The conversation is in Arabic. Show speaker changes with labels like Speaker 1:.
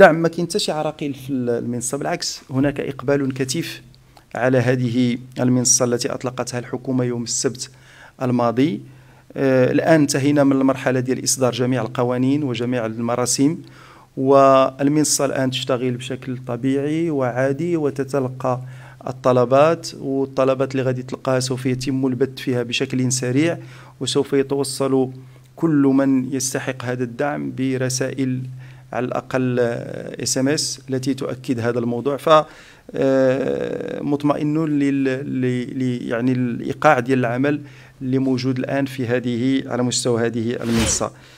Speaker 1: نعم ما كاين حتى شي عراقيل في المنصه بالعكس هناك اقبال كثيف على هذه المنصه التي اطلقتها الحكومه يوم السبت الماضي آه الان انتهينا من المرحله ديال اصدار جميع القوانين وجميع المراسيم والمنصه الان تشتغل بشكل طبيعي وعادي وتتلقى الطلبات والطلبات اللي غادي تلقاها سوف يتم البث فيها بشكل سريع وسوف يتوصل كل من يستحق هذا الدعم برسائل على الاقل اس ام اس التي تؤكد هذا الموضوع ف آه، مطمئنون لل يعني الايقاع ديال العمل اللي موجود الان في هذه على مستوى هذه المنصه